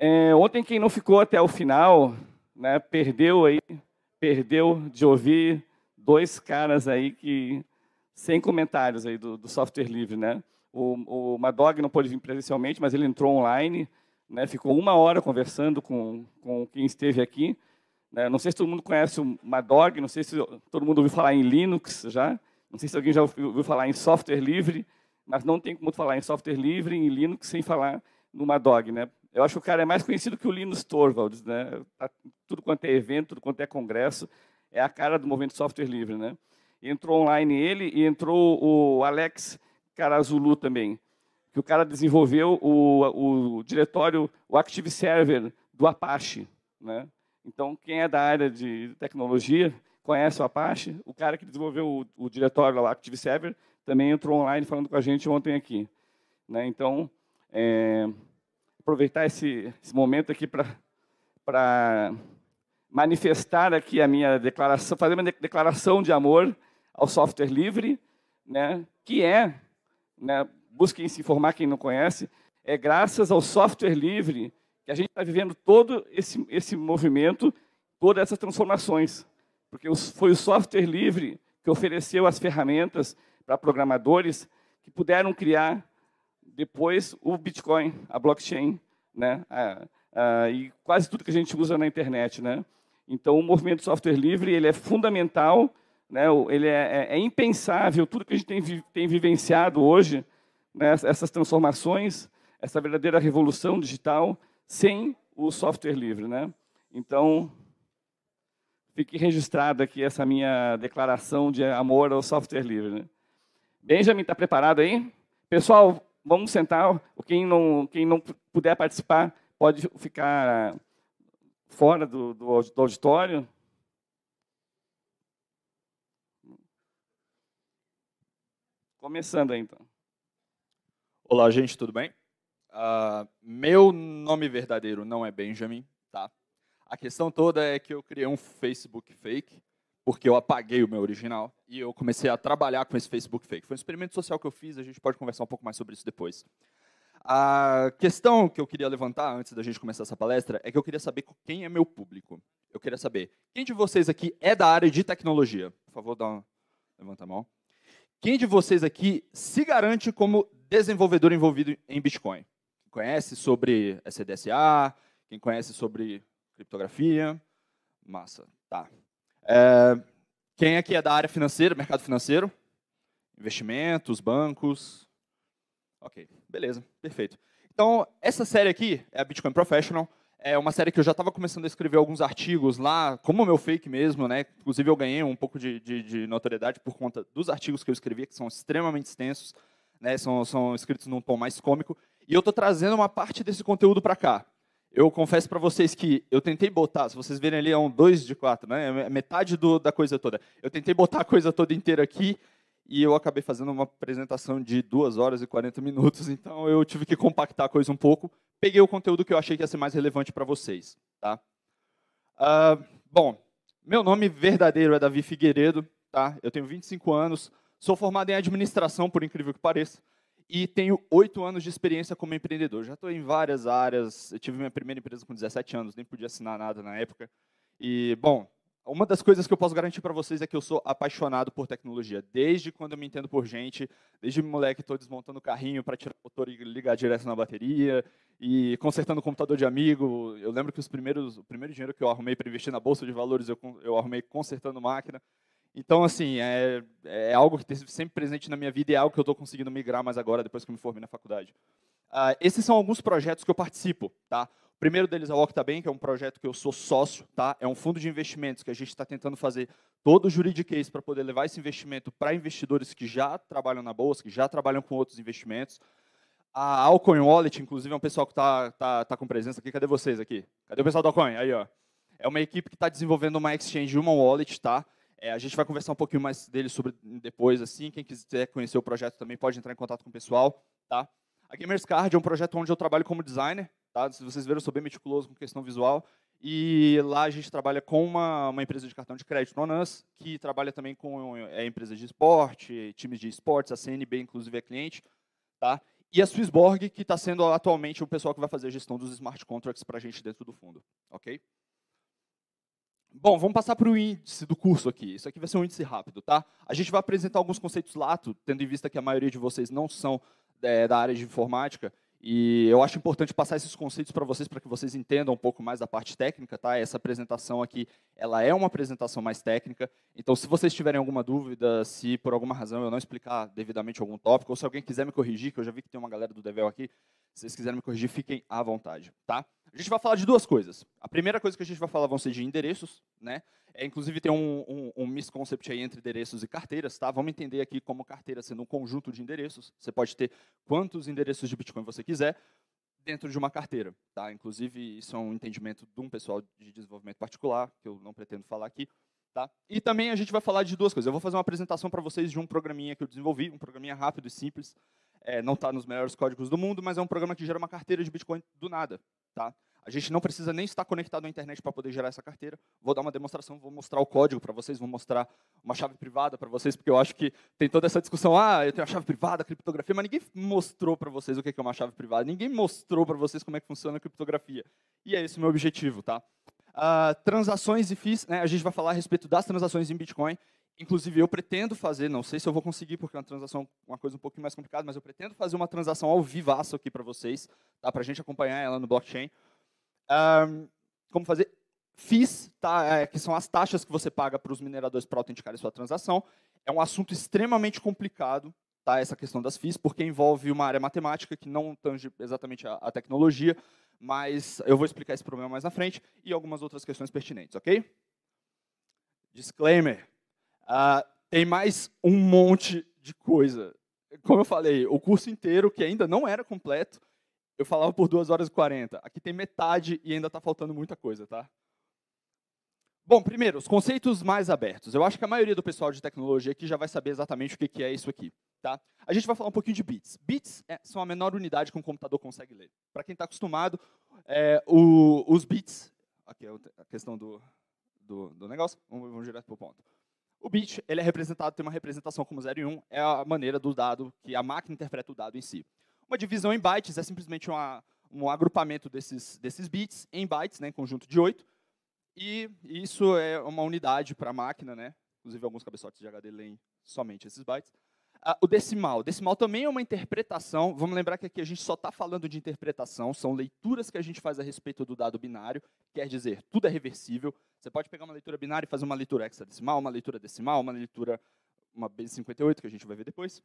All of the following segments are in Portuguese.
É, ontem quem não ficou até o final, né, perdeu aí, perdeu de ouvir dois caras aí que sem comentários aí do, do software livre, né? O, o Madog não pôde vir presencialmente, mas ele entrou online, né, ficou uma hora conversando com, com quem esteve aqui. Né? Não sei se todo mundo conhece o Madog, não sei se todo mundo ouviu falar em Linux já, não sei se alguém já ouviu falar em software livre, mas não tem como falar em software livre, em Linux, sem falar no Madog. Né? Eu acho que o cara é mais conhecido que o Linus Torvalds, né? Tá tudo quanto é evento, tudo quanto é congresso, é a cara do movimento software livre, né? Entrou online ele e entrou o Alex Carazulu também, que o cara desenvolveu o, o diretório, o Active Server do Apache, né? Então, quem é da área de tecnologia conhece o Apache, o cara que desenvolveu o, o diretório o Active Server, também entrou online falando com a gente ontem aqui. Né? Então, é, aproveitar esse, esse momento aqui para manifestar aqui a minha declaração, fazer uma declaração de amor ao software livre, né, que é, né, busquem se informar quem não conhece, é graças ao software livre que a gente está vivendo todo esse, esse movimento, todas essas transformações. Porque foi o software livre que ofereceu as ferramentas para programadores que puderam criar depois o Bitcoin, a blockchain, né? É, é, e quase tudo que a gente usa na internet, né? Então, o movimento do software livre ele é fundamental, né? ele é, é, é impensável, tudo que a gente tem, vi, tem vivenciado hoje, né? essas transformações, essa verdadeira revolução digital, sem o software livre. Né? Então, fique registrada aqui essa minha declaração de amor ao software livre. Né? Benjamin, está preparado aí? Pessoal, vamos sentar. Quem não, quem não puder participar pode ficar fora do, do, do auditório. Começando então. Olá, gente, tudo bem? Uh, meu nome verdadeiro não é Benjamin, tá? A questão toda é que eu criei um Facebook fake porque eu apaguei o meu original e eu comecei a trabalhar com esse Facebook fake. Foi um experimento social que eu fiz, a gente pode conversar um pouco mais sobre isso depois. A questão que eu queria levantar antes da gente começar essa palestra é que eu queria saber quem é meu público. Eu queria saber quem de vocês aqui é da área de tecnologia. Por favor, dá um levanta a mão. Quem de vocês aqui se garante como desenvolvedor envolvido em Bitcoin? Quem conhece sobre SDSA? Quem conhece sobre criptografia? Massa, tá. É, quem aqui é da área financeira, mercado financeiro? Investimentos, bancos. Ok, beleza, perfeito. Então, essa série aqui é a Bitcoin Professional. É uma série que eu já estava começando a escrever alguns artigos lá, como o meu fake mesmo, né? Inclusive, eu ganhei um pouco de, de, de notoriedade por conta dos artigos que eu escrevi, que são extremamente extensos, né? São, são escritos num tom mais cômico. E eu estou trazendo uma parte desse conteúdo para cá. Eu confesso para vocês que eu tentei botar, se vocês verem ali, é um 2 de 4, né? É metade do, da coisa toda. Eu tentei botar a coisa toda inteira aqui e eu acabei fazendo uma apresentação de 2 horas e 40 minutos, então eu tive que compactar a coisa um pouco. Peguei o conteúdo que eu achei que ia ser mais relevante para vocês. Tá? Uh, bom, meu nome verdadeiro é Davi Figueiredo, tá? eu tenho 25 anos, sou formado em administração, por incrível que pareça e tenho oito anos de experiência como empreendedor. Já estou em várias áreas. Eu tive minha primeira empresa com 17 anos, nem podia assinar nada na época. E, bom, uma das coisas que eu posso garantir para vocês é que eu sou apaixonado por tecnologia. Desde quando eu me entendo por gente, desde moleque estou desmontando o carrinho para tirar o motor e ligar direto na bateria, e consertando o computador de amigo. Eu lembro que os primeiros, o primeiro dinheiro que eu arrumei para investir na Bolsa de Valores, eu, eu arrumei consertando máquina. Então, assim, é, é algo que sido sempre presente na minha vida e é algo que eu estou conseguindo migrar mais agora, depois que eu me formei na faculdade. Uh, esses são alguns projetos que eu participo, tá? O primeiro deles é o Octabank, que é um projeto que eu sou sócio, tá? É um fundo de investimentos que a gente está tentando fazer todo o juridiquês para poder levar esse investimento para investidores que já trabalham na Bolsa, que já trabalham com outros investimentos. A Alcoin Wallet, inclusive, é um pessoal que está tá, tá com presença aqui. Cadê vocês aqui? Cadê o pessoal da Alcoin? Aí, ó. É uma equipe que está desenvolvendo uma exchange, uma wallet, tá? É, a gente vai conversar um pouquinho mais dele sobre depois, assim. Quem quiser conhecer o projeto também pode entrar em contato com o pessoal, tá? A Gamers Card é um projeto onde eu trabalho como designer, tá? Se vocês viram, eu sou bem meticuloso com questão visual. E lá a gente trabalha com uma, uma empresa de cartão de crédito, Nonas, que trabalha também com é, empresas de esporte, times de esportes, a CNB, inclusive, é cliente, tá? E a Swissborg, que está sendo atualmente o pessoal que vai fazer a gestão dos smart contracts para a gente dentro do fundo, ok? Bom, vamos passar para o índice do curso aqui. Isso aqui vai ser um índice rápido, tá? A gente vai apresentar alguns conceitos lato, tendo em vista que a maioria de vocês não são é, da área de informática. E eu acho importante passar esses conceitos para vocês, para que vocês entendam um pouco mais da parte técnica, tá? Essa apresentação aqui, ela é uma apresentação mais técnica. Então, se vocês tiverem alguma dúvida, se por alguma razão eu não explicar devidamente algum tópico, ou se alguém quiser me corrigir, que eu já vi que tem uma galera do Devel aqui, se vocês quiserem me corrigir, fiquem à vontade, tá? A gente vai falar de duas coisas. A primeira coisa que a gente vai falar vão ser de endereços, né? É, inclusive tem um, um, um misconcept aí entre endereços e carteiras, tá? Vamos entender aqui como carteira sendo um conjunto de endereços. Você pode ter quantos endereços de Bitcoin você quiser dentro de uma carteira, tá? Inclusive isso é um entendimento de um pessoal de desenvolvimento particular que eu não pretendo falar aqui, Tá? E também a gente vai falar de duas coisas. Eu vou fazer uma apresentação para vocês de um programinha que eu desenvolvi, um programinha rápido e simples. É, não está nos melhores códigos do mundo, mas é um programa que gera uma carteira de Bitcoin do nada. Tá? A gente não precisa nem estar conectado à internet para poder gerar essa carteira. Vou dar uma demonstração, vou mostrar o código para vocês, vou mostrar uma chave privada para vocês, porque eu acho que tem toda essa discussão, ah, eu tenho a chave privada, a criptografia, mas ninguém mostrou para vocês o é que é uma chave privada, ninguém mostrou para vocês como é que funciona a criptografia. E é esse o meu objetivo, tá? uh, transações e FIIs, né, a gente vai falar a respeito das transações em Bitcoin. Inclusive, eu pretendo fazer, não sei se eu vou conseguir, porque é uma transação, uma coisa um pouquinho mais complicada, mas eu pretendo fazer uma transação ao vivaço aqui para vocês, tá, para a gente acompanhar ela no blockchain. Um, como fazer? FIIs, tá, é, que são as taxas que você paga para os mineradores para autenticarem sua transação. É um assunto extremamente complicado, tá, essa questão das FIIs, porque envolve uma área matemática que não tange exatamente a, a tecnologia, mas eu vou explicar esse problema mais na frente e algumas outras questões pertinentes, ok? Disclaimer: uh, tem mais um monte de coisa. Como eu falei, o curso inteiro, que ainda não era completo, eu falava por 2 horas e 40. Aqui tem metade e ainda está faltando muita coisa, tá? Bom, primeiro, os conceitos mais abertos. Eu acho que a maioria do pessoal de tecnologia aqui já vai saber exatamente o que é isso aqui. Tá? A gente vai falar um pouquinho de bits. Bits é, são a menor unidade que um computador consegue ler. Para quem está acostumado, é, o, os bits... Aqui é a questão do, do, do negócio. Vamos, vamos direto para o ponto. O bit ele é representado, tem uma representação como 0 e 1. Um, é a maneira do dado, que a máquina interpreta o dado em si. Uma divisão em bytes é simplesmente uma, um agrupamento desses, desses bits em bytes, né, em conjunto de 8 e isso é uma unidade para a máquina, né? Inclusive, alguns cabeçotes de HD leem somente esses bytes. Ah, o decimal. O decimal também é uma interpretação. Vamos lembrar que aqui a gente só está falando de interpretação, são leituras que a gente faz a respeito do dado binário. Quer dizer, tudo é reversível. Você pode pegar uma leitura binária e fazer uma leitura hexadecimal, uma leitura decimal, uma leitura uma B58, que a gente vai ver depois.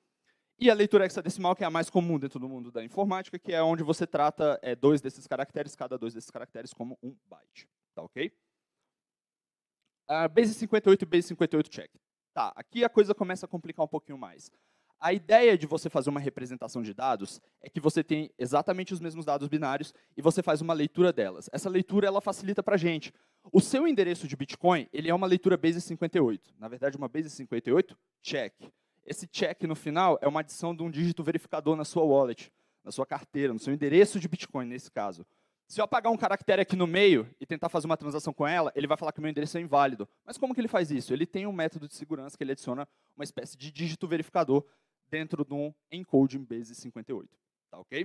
E a leitura hexadecimal, que é a mais comum dentro do mundo da informática, que é onde você trata é, dois desses caracteres, cada dois desses caracteres, como um byte. Tá ok? Ah, base 58 e base 58 check. Tá, aqui a coisa começa a complicar um pouquinho mais. A ideia de você fazer uma representação de dados é que você tem exatamente os mesmos dados binários e você faz uma leitura delas. Essa leitura ela facilita para a gente. O seu endereço de Bitcoin ele é uma leitura base 58. Na verdade, uma base 58 check. Esse check no final é uma adição de um dígito verificador na sua wallet, na sua carteira, no seu endereço de Bitcoin nesse caso. Se eu apagar um caractere aqui no meio e tentar fazer uma transação com ela, ele vai falar que o meu endereço é inválido. Mas como que ele faz isso? Ele tem um método de segurança que ele adiciona uma espécie de dígito verificador dentro de um encoding base 58. Tá ok?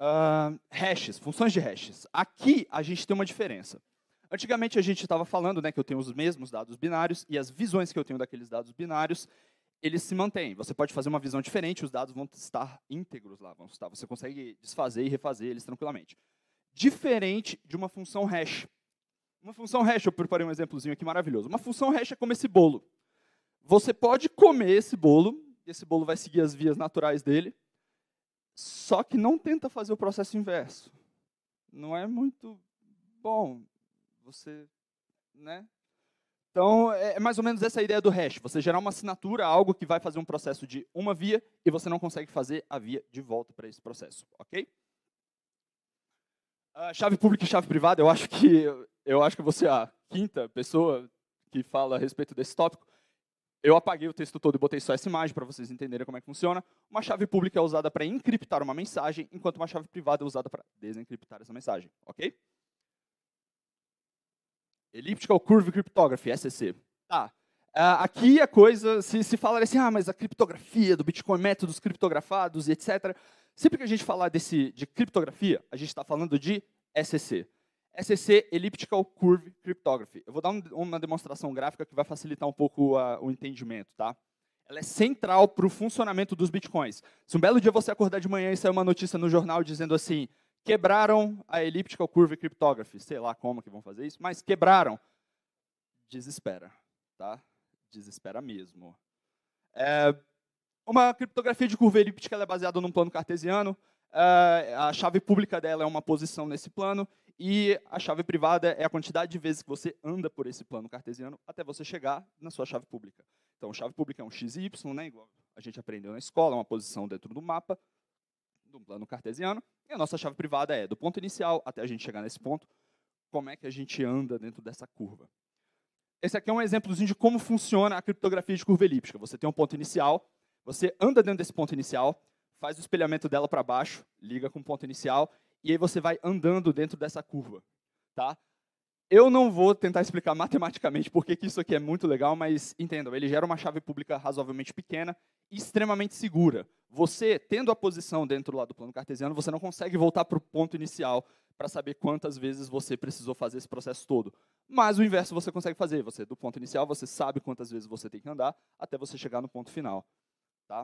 Uh, hashes, funções de hashes. Aqui a gente tem uma diferença. Antigamente a gente estava falando né, que eu tenho os mesmos dados binários e as visões que eu tenho daqueles dados binários, ele se mantém. Você pode fazer uma visão diferente, os dados vão estar íntegros lá, vão estar. Você consegue desfazer e refazer eles tranquilamente. Diferente de uma função hash. Uma função hash, eu preparei um exemplozinho aqui maravilhoso. Uma função hash é como esse bolo. Você pode comer esse bolo, esse bolo vai seguir as vias naturais dele, só que não tenta fazer o processo inverso. Não é muito bom. Você, né? Então, é, é mais ou menos essa a ideia do hash. Você gerar uma assinatura, algo que vai fazer um processo de uma via, e você não consegue fazer a via de volta para esse processo, ok? Uh, chave pública e chave privada, eu acho que eu acho que você é a quinta pessoa que fala a respeito desse tópico. Eu apaguei o texto todo e botei só essa imagem para vocês entenderem como é que funciona. Uma chave pública é usada para encriptar uma mensagem, enquanto uma chave privada é usada para desencriptar essa mensagem, ok? Elliptical Curve Cryptography, SCC. Tá. Uh, aqui a coisa, se, se fala assim, ah, mas a criptografia do Bitcoin, métodos criptografados e etc. Sempre que a gente falar desse, de criptografia, a gente está falando de SCC. SCC, Elliptical Curve Cryptography. Eu vou dar um, uma demonstração gráfica que vai facilitar um pouco o entendimento, tá? Ela é central para o funcionamento dos bitcoins. Se um belo dia você acordar de manhã e sair uma notícia no jornal dizendo assim, Quebraram a Elliptical Curve Cryptography, sei lá como que vão fazer isso, mas quebraram. Desespera, tá? Desespera mesmo. É, uma criptografia de curva elíptica é baseada num plano cartesiano. É, a chave pública dela é uma posição nesse plano e a chave privada é a quantidade de vezes que você anda por esse plano cartesiano até você chegar na sua chave pública. Então, chave pública é um x e y, né, igual a gente aprendeu na escola, é uma posição dentro do mapa de um plano cartesiano, e a nossa chave privada é do ponto inicial até a gente chegar nesse ponto, como é que a gente anda dentro dessa curva. Esse aqui é um exemplozinho de como funciona a criptografia de curva elíptica. Você tem um ponto inicial, você anda dentro desse ponto inicial, faz o espelhamento dela para baixo, liga com o ponto inicial, e aí você vai andando dentro dessa curva. Tá? Eu não vou tentar explicar matematicamente por que isso aqui é muito legal, mas entendam, ele gera uma chave pública razoavelmente pequena e extremamente segura. Você, tendo a posição dentro lá do plano cartesiano, você não consegue voltar para o ponto inicial para saber quantas vezes você precisou fazer esse processo todo. Mas o inverso você consegue fazer. Você, do ponto inicial, você sabe quantas vezes você tem que andar até você chegar no ponto final. Tá?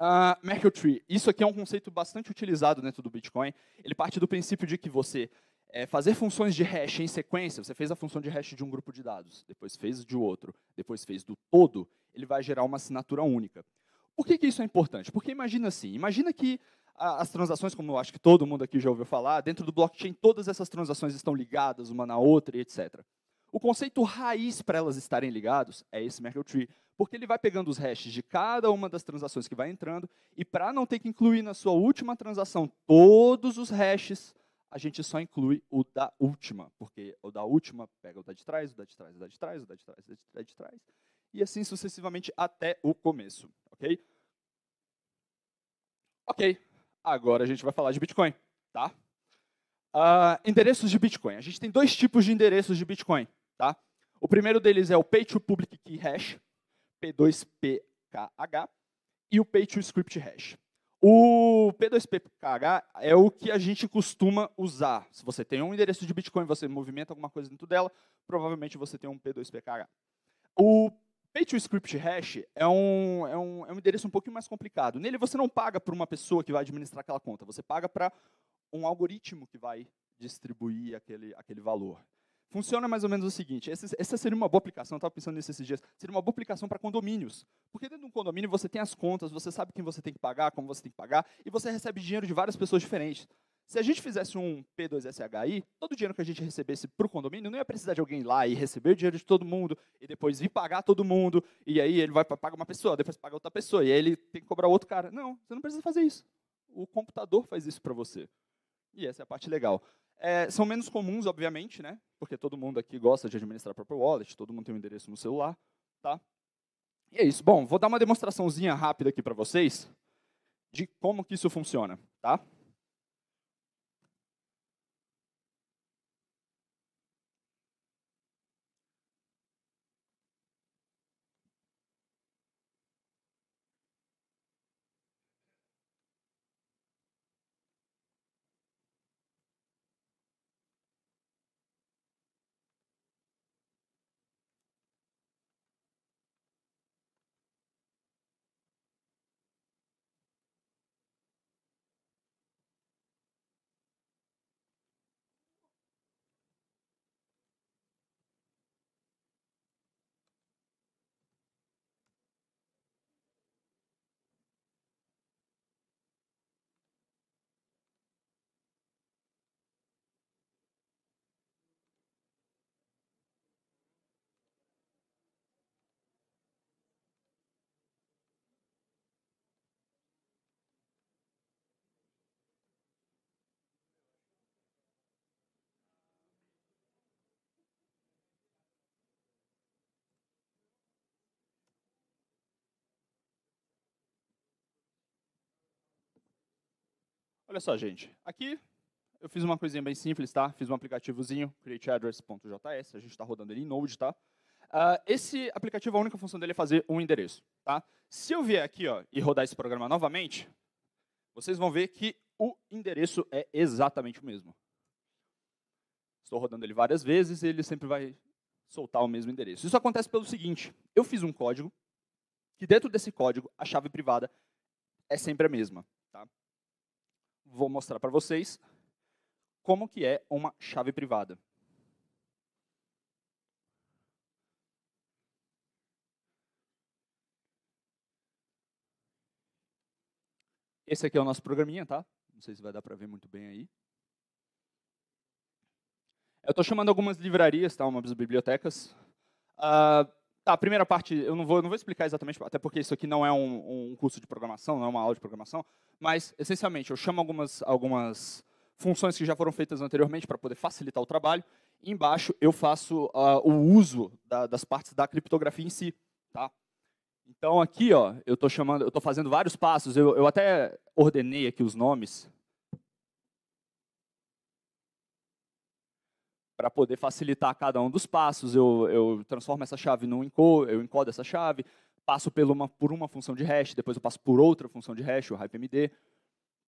Uh, Merkle Tree. Isso aqui é um conceito bastante utilizado dentro do Bitcoin. Ele parte do princípio de que você é fazer funções de hash em sequência, você fez a função de hash de um grupo de dados, depois fez de outro, depois fez do todo, ele vai gerar uma assinatura única. Por que, que isso é importante? Porque imagina assim, imagina que a, as transações, como eu acho que todo mundo aqui já ouviu falar, dentro do blockchain todas essas transações estão ligadas uma na outra e etc. O conceito raiz para elas estarem ligadas é esse Merkle Tree, porque ele vai pegando os hashes de cada uma das transações que vai entrando e para não ter que incluir na sua última transação todos os hashes a gente só inclui o da última, porque o da última pega o da de trás, o da de trás, o da de trás, o da de trás, o da de trás, da de trás e assim sucessivamente até o começo, ok? Ok, agora a gente vai falar de Bitcoin, tá? Uh, endereços de Bitcoin. A gente tem dois tipos de endereços de Bitcoin, tá? O primeiro deles é o Pay to Public Key Hash, P2PKH, e o Pay to Script Hash. O P2PKH é o que a gente costuma usar. Se você tem um endereço de Bitcoin, você movimenta alguma coisa dentro dela, provavelmente você tem um P2PKH. O Pay2Script Hash é um, é, um, é um endereço um pouquinho mais complicado. Nele você não paga para uma pessoa que vai administrar aquela conta, você paga para um algoritmo que vai distribuir aquele, aquele valor. Funciona mais ou menos o seguinte: essa, seria uma boa aplicação, eu estava pensando nisso esses dias, seria uma boa aplicação para condomínios. Porque dentro de um condomínio você tem as contas, você sabe quem você tem que pagar, como você tem que pagar, e você recebe dinheiro de várias pessoas diferentes. Se a gente fizesse um P2SHI, todo o dinheiro que a gente recebesse para o condomínio, não ia precisar de alguém lá e receber o dinheiro de todo mundo, e depois vir pagar todo mundo, e aí ele vai pagar uma pessoa, depois paga outra pessoa, e aí ele tem que cobrar outro cara. Não, você não precisa fazer isso. O computador faz isso para você. E essa é a parte legal. É, são menos comuns, obviamente, né? Porque todo mundo aqui gosta de administrar próprio wallet, todo mundo tem um endereço no celular, tá? E é isso. Bom, vou dar uma demonstraçãozinha rápida aqui para vocês de como que isso funciona, tá? Olha só, gente. Aqui eu fiz uma coisinha bem simples, tá? Fiz um aplicativozinho, createaddress.js, a gente está rodando ele em Node, tá? Uh, esse aplicativo, a única função dele é fazer um endereço, tá? Se eu vier aqui ó, e rodar esse programa novamente, vocês vão ver que o endereço é exatamente o mesmo. Estou rodando ele várias vezes e ele sempre vai soltar o mesmo endereço. Isso acontece pelo seguinte, eu fiz um código, que dentro desse código, a chave privada é sempre a mesma vou mostrar para vocês como que é uma chave privada. Esse aqui é o nosso programinha, tá? Não sei se vai dar para ver muito bem aí. Eu estou chamando algumas livrarias, tá? Algumas bibliotecas, uh, Tá, a primeira parte eu não vou, não vou explicar exatamente, até porque isso aqui não é um, um, curso de programação, não é uma aula de programação, mas essencialmente eu chamo algumas, algumas funções que já foram feitas anteriormente para poder facilitar o trabalho. E embaixo eu faço uh, o uso da, das partes da criptografia em si, tá? Então aqui ó, eu estou chamando, eu fazendo vários passos. Eu, eu até ordenei aqui os nomes para poder facilitar cada um dos passos. Eu, eu transformo essa chave num encodo, eu encodo essa chave, passo por uma, por uma função de hash, depois eu passo por outra função de hash, o HypeMD.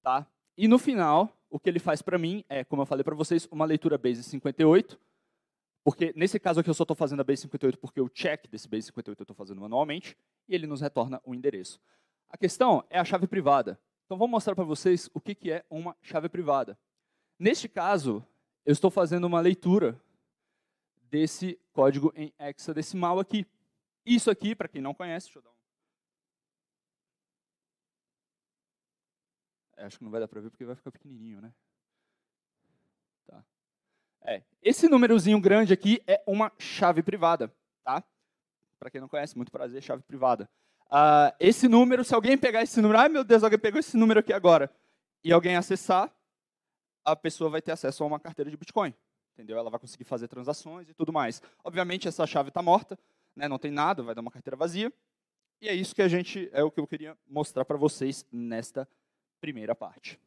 Tá? E no final, o que ele faz para mim é, como eu falei para vocês, uma leitura base 58, porque nesse caso aqui eu só estou fazendo a base 58 porque o check desse base 58 eu estou fazendo manualmente, e ele nos retorna o um endereço. A questão é a chave privada. Então vou mostrar para vocês o que, que é uma chave privada. Neste caso, eu estou fazendo uma leitura desse código em hexadecimal aqui. Isso aqui, para quem não conhece, deixa eu dar um... É, acho que não vai dar para ver porque vai ficar pequenininho, né? Tá. É, esse númerozinho grande aqui é uma chave privada, tá? Para quem não conhece, muito prazer, chave privada. Uh, esse número, se alguém pegar esse número, ai meu Deus, alguém pegou esse número aqui agora, e alguém acessar, a pessoa vai ter acesso a uma carteira de Bitcoin. Entendeu? Ela vai conseguir fazer transações e tudo mais. Obviamente, essa chave está morta, né, não tem nada, vai dar uma carteira vazia. E é isso que a gente é o que eu queria mostrar para vocês nesta primeira parte.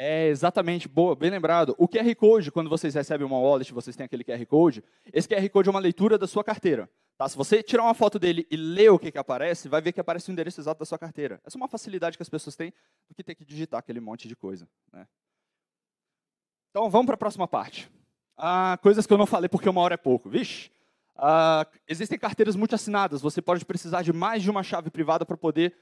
É, exatamente, boa, bem lembrado. O QR Code, quando vocês recebem uma wallet, vocês têm aquele QR Code, esse QR Code é uma leitura da sua carteira. Tá? Se você tirar uma foto dele e ler o que, que aparece, vai ver que aparece o endereço exato da sua carteira. Essa é uma facilidade que as pessoas têm do que ter que digitar aquele monte de coisa. Né? Então, vamos para a próxima parte. Ah, coisas que eu não falei porque uma hora é pouco. Vixe! Ah, existem carteiras multiassinadas, você pode precisar de mais de uma chave privada para poder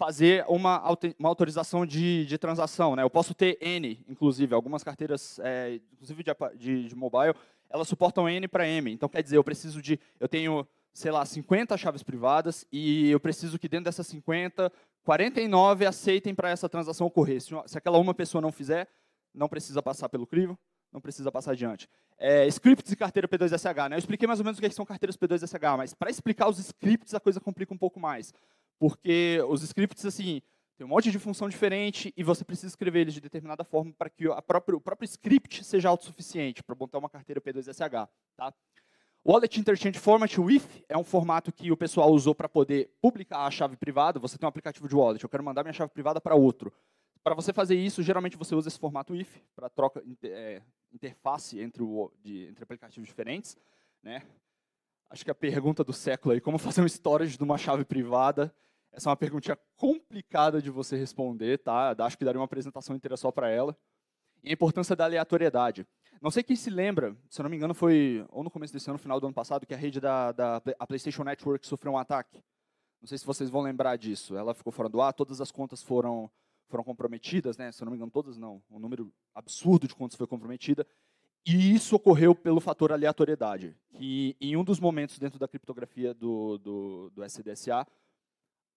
fazer uma, uma autorização de, de transação. Né? Eu posso ter N, inclusive, algumas carteiras, é, inclusive de, de, de, mobile, elas suportam N para M. Então, quer dizer, eu preciso de, eu tenho, sei lá, 50 chaves privadas e eu preciso que dentro dessas 50, 49 aceitem para essa transação ocorrer. Se, se aquela uma pessoa não fizer, não precisa passar pelo crivo, não precisa passar adiante. É, scripts e carteira P2SH. Né? Eu expliquei mais ou menos o que é são carteiras P2SH, mas para explicar os scripts a coisa complica um pouco mais. Porque os scripts, assim, tem um monte de função diferente e você precisa escrever eles de determinada forma para que própria, o próprio script seja autossuficiente para montar uma carteira P2SH. Tá? Wallet Interchange Format, o WIF, é um formato que o pessoal usou para poder publicar a chave privada. Você tem um aplicativo de wallet, eu quero mandar minha chave privada para outro. Para você fazer isso, geralmente você usa esse formato WIF para troca é, interface entre, o, de, entre aplicativos diferentes. Né? Acho que a pergunta do século aí, como fazer um storage de uma chave privada essa é uma perguntinha complicada de você responder, tá? Acho que daria uma apresentação inteira só para ela. E a importância da aleatoriedade. Não sei quem se lembra, se eu não me engano foi ou no começo desse ano, final do ano passado, que a rede da, da a PlayStation Network sofreu um ataque. Não sei se vocês vão lembrar disso. Ela ficou fora do ar, todas as contas foram foram comprometidas, né? Se eu não me engano, todas não. Um número absurdo de contas foi comprometida. E isso ocorreu pelo fator aleatoriedade, que em um dos momentos dentro da criptografia do, do, do SDSA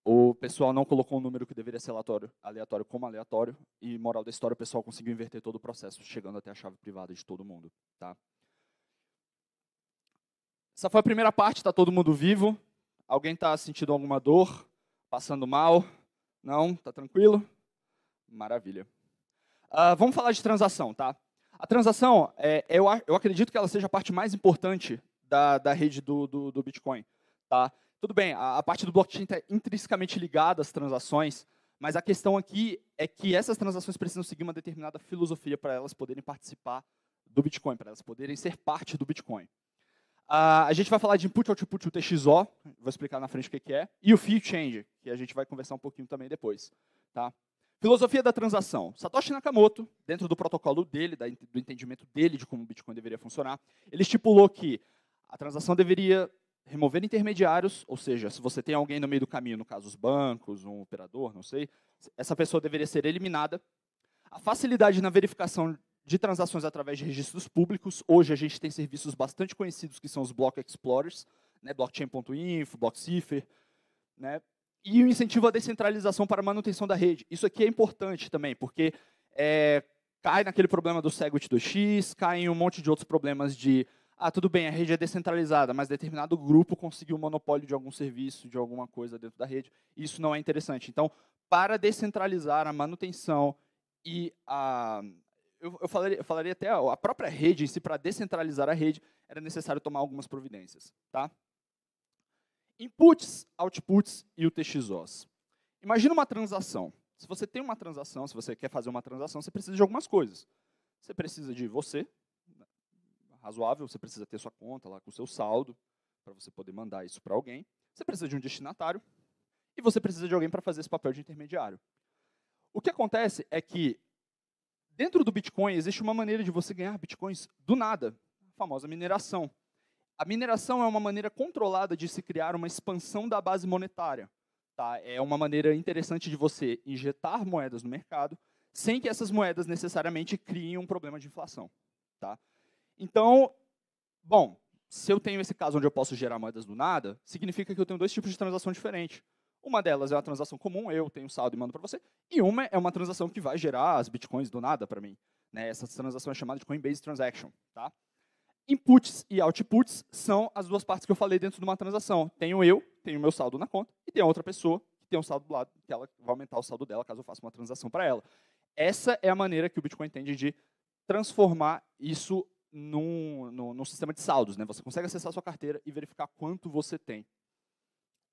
o pessoal não colocou um número que deveria ser aleatório, aleatório como aleatório, e moral da história, o pessoal conseguiu inverter todo o processo, chegando até a chave privada de todo mundo. Tá? Essa foi a primeira parte, está todo mundo vivo? Alguém está sentindo alguma dor? Passando mal? Não? Está tranquilo? Maravilha. Uh, vamos falar de transação, tá? A transação, é, eu, eu acredito que ela seja a parte mais importante da, da rede do, do, do Bitcoin, tá? Tudo bem, a, a parte do blockchain está intrinsecamente ligada às transações, mas a questão aqui é que essas transações precisam seguir uma determinada filosofia para elas poderem participar do Bitcoin, para elas poderem ser parte do Bitcoin. Uh, a gente vai falar de input, output, txo, vou explicar na frente o que, que é, e o fee change, que a gente vai conversar um pouquinho também depois. Tá? Filosofia da transação. Satoshi Nakamoto, dentro do protocolo dele, da, do entendimento dele de como o Bitcoin deveria funcionar, ele estipulou que a transação deveria remover intermediários, ou seja, se você tem alguém no meio do caminho, no caso os bancos, um operador, não sei, essa pessoa deveria ser eliminada. A facilidade na verificação de transações através de registros públicos. Hoje a gente tem serviços bastante conhecidos que são os Block Explorers, né, blockchain.info, Blockcipher, né, e o incentivo à descentralização para a manutenção da rede. Isso aqui é importante também, porque é, cai naquele problema do Segwit 2x, cai em um monte de outros problemas de ah, tudo bem, a rede é descentralizada, mas determinado grupo conseguiu o monopólio de algum serviço, de alguma coisa dentro da rede. Isso não é interessante. Então, para descentralizar a manutenção e a. Eu, eu, falaria, eu falaria até a própria rede em si, para descentralizar a rede, era necessário tomar algumas providências. Tá? Inputs, outputs e UTXOs. Imagina uma transação. Se você tem uma transação, se você quer fazer uma transação, você precisa de algumas coisas. Você precisa de você, razoável, você precisa ter sua conta lá com o seu saldo para você poder mandar isso para alguém. Você precisa de um destinatário e você precisa de alguém para fazer esse papel de intermediário. O que acontece é que dentro do Bitcoin existe uma maneira de você ganhar bitcoins do nada, a famosa mineração. A mineração é uma maneira controlada de se criar uma expansão da base monetária. Tá? É uma maneira interessante de você injetar moedas no mercado sem que essas moedas necessariamente criem um problema de inflação. Tá? Então, bom, se eu tenho esse caso onde eu posso gerar moedas do nada, significa que eu tenho dois tipos de transação diferentes. Uma delas é uma transação comum, eu tenho saldo e mando para você, e uma é uma transação que vai gerar as bitcoins do nada para mim. Né? Essa transação é chamada de Coinbase Transaction. Tá? Inputs e outputs são as duas partes que eu falei dentro de uma transação. Tenho eu, tenho meu saldo na conta, e tem outra pessoa que tem um saldo do lado, que ela vai aumentar o saldo dela caso eu faça uma transação para ela. Essa é a maneira que o Bitcoin entende de transformar isso num, num, num, sistema de saldos. Né? Você consegue acessar a sua carteira e verificar quanto você tem.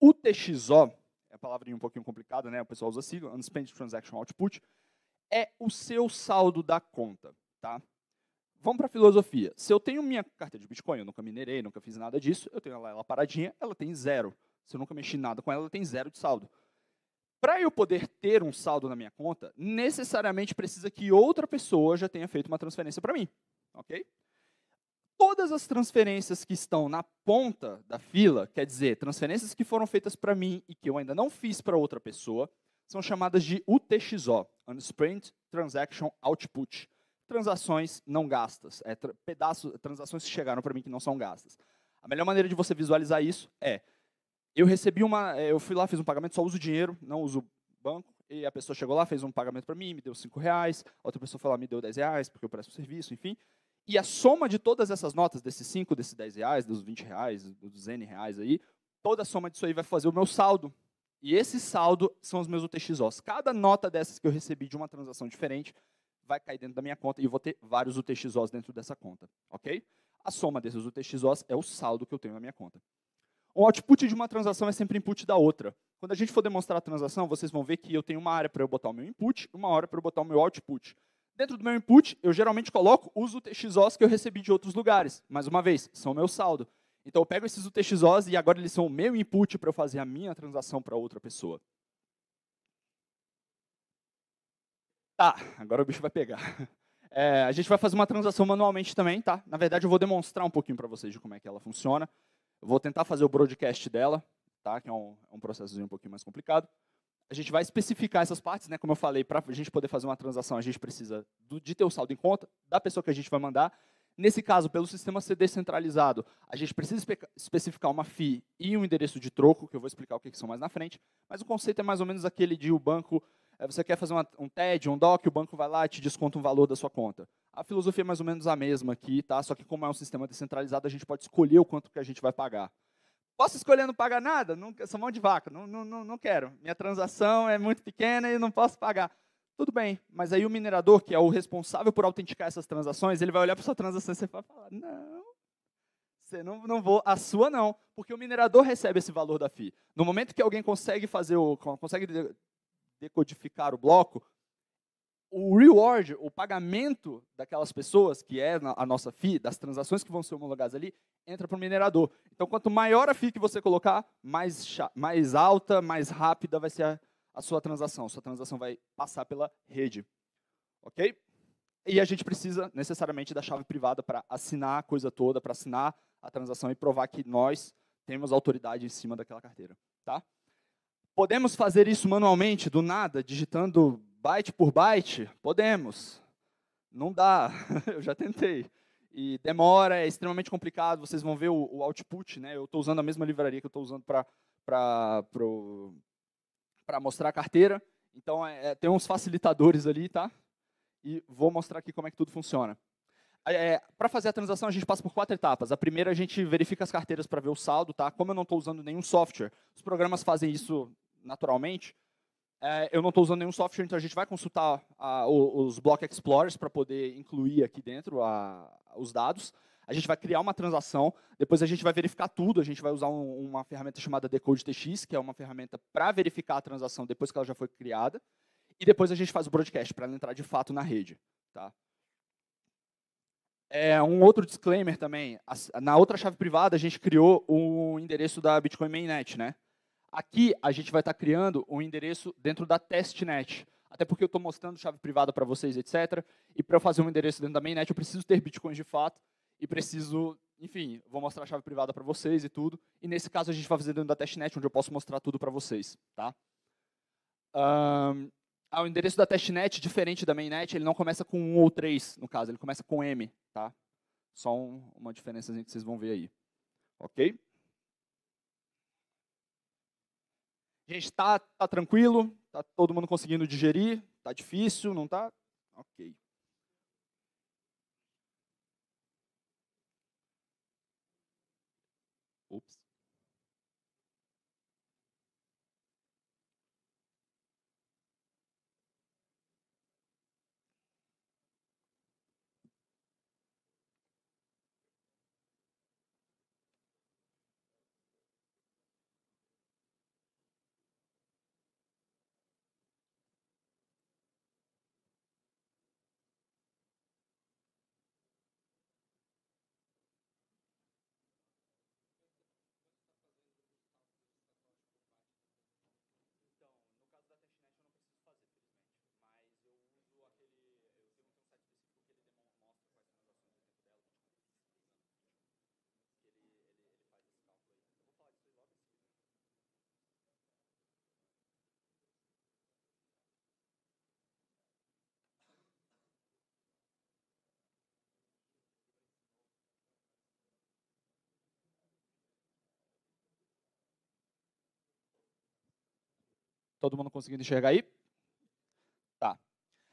O TXO, é a palavrinha um pouquinho complicada, né? o pessoal usa sigla, Unspent Transaction Output, é o seu saldo da conta. Tá? Vamos para a filosofia. Se eu tenho minha carteira de Bitcoin, eu nunca minerei, nunca fiz nada disso, eu tenho ela, ela paradinha, ela tem zero. Se eu nunca mexi nada com ela, ela tem zero de saldo. Para eu poder ter um saldo na minha conta, necessariamente precisa que outra pessoa já tenha feito uma transferência para mim, ok? todas as transferências que estão na ponta da fila, quer dizer, transferências que foram feitas para mim e que eu ainda não fiz para outra pessoa, são chamadas de UTXO, Unspent Transaction Output. Transações não gastas, é tra pedaços, transações que chegaram para mim que não são gastas. A melhor maneira de você visualizar isso é eu recebi uma, é, eu fui lá, fiz um pagamento, só uso dinheiro, não uso banco, e a pessoa chegou lá, fez um pagamento para mim, me deu 5 reais, outra pessoa falou, me deu 10 reais, porque eu presto um serviço, enfim. E a soma de todas essas notas, desses 5, desses 10 reais, dos 20 reais, dos N reais aí, toda a soma disso aí vai fazer o meu saldo. E esse saldo são os meus UTXOs. Cada nota dessas que eu recebi de uma transação diferente vai cair dentro da minha conta e eu vou ter vários UTXOs dentro dessa conta, ok? A soma desses UTXOs é o saldo que eu tenho na minha conta. O output de uma transação é sempre input da outra. Quando a gente for demonstrar a transação, vocês vão ver que eu tenho uma área para eu botar o meu input e uma área para eu botar o meu output. Dentro do meu input, eu geralmente coloco os UTXOs que eu recebi de outros lugares. Mais uma vez, são meu saldo. Então eu pego esses UTXOs e agora eles são o meu input para eu fazer a minha transação para outra pessoa. Tá, agora o bicho vai pegar. É, a gente vai fazer uma transação manualmente também, tá? Na verdade, eu vou demonstrar um pouquinho para vocês de como é que ela funciona. Eu vou tentar fazer o broadcast dela, tá? Que é um, é um processozinho um pouquinho mais complicado a gente vai especificar essas partes, né? Como eu falei, para a gente poder fazer uma transação, a gente precisa do, de ter o saldo em conta, da pessoa que a gente vai mandar. Nesse caso, pelo sistema ser descentralizado, a gente precisa espe especificar uma FII e um endereço de troco, que eu vou explicar o que, que são mais na frente, mas o conceito é mais ou menos aquele de o banco, é, você quer fazer uma, um TED, um DOC, o banco vai lá e te desconta um valor da sua conta. A filosofia é mais ou menos a mesma aqui, tá? só que como é um sistema descentralizado, a gente pode escolher o quanto que a gente vai pagar. Posso escolher não pagar nada? Não, sou mão de vaca, não, não, não quero. Minha transação é muito pequena e não posso pagar. Tudo bem, mas aí o minerador, que é o responsável por autenticar essas transações, ele vai olhar para sua transação e você vai falar: não, você não, não vou, a sua não, porque o minerador recebe esse valor da FI. No momento que alguém consegue fazer o, consegue decodificar o bloco, o reward, o pagamento daquelas pessoas, que é a nossa FII, das transações que vão ser homologadas ali, entra para o minerador. Então, quanto maior a FII que você colocar, mais, mais alta, mais rápida vai ser a, a sua transação. Sua transação vai passar pela rede. Ok? E a gente precisa necessariamente da chave privada para assinar a coisa toda, para assinar a transação e provar que nós temos autoridade em cima daquela carteira. Tá? Podemos fazer isso manualmente, do nada, digitando byte por byte? Podemos. Não dá, eu já tentei. E demora, é extremamente complicado, vocês vão ver o, o output, né? Eu estou usando a mesma livraria que eu estou usando para mostrar a carteira. Então, é, é, tem uns facilitadores ali, tá? E vou mostrar aqui como é que tudo funciona. É, é para fazer a transação, a gente passa por quatro etapas. A primeira, a gente verifica as carteiras para ver o saldo. Tá? Como eu não estou usando nenhum software, os programas fazem isso naturalmente. É, eu não estou usando nenhum software, então a gente vai consultar a, os Block Explorers para poder incluir aqui dentro a, os dados. A gente vai criar uma transação, depois a gente vai verificar tudo, a gente vai usar um, uma ferramenta chamada Decode TX, que é uma ferramenta para verificar a transação depois que ela já foi criada, e depois a gente faz o broadcast para ela entrar de fato na rede. Tá? É, um outro disclaimer também, na outra chave privada a gente criou o endereço da Bitcoin Mainnet, né? Aqui a gente vai estar tá criando um endereço dentro da testnet, até porque eu estou mostrando chave privada para vocês, etc. E para eu fazer um endereço dentro da mainnet, eu preciso ter bitcoins de fato e preciso, enfim, vou mostrar a chave privada para vocês e tudo. E nesse caso a gente vai fazer dentro da testnet, onde eu posso mostrar tudo para vocês, tá? Um, ah, o endereço da testnet, diferente da mainnet, ele não começa com 1 ou 3, no caso, ele começa com M, tá? Só um, uma diferença que vocês vão ver aí. Ok? Gente, está tá tranquilo? Está todo mundo conseguindo digerir? Está difícil? Não está? Ok. Todo mundo conseguindo enxergar aí? Tá.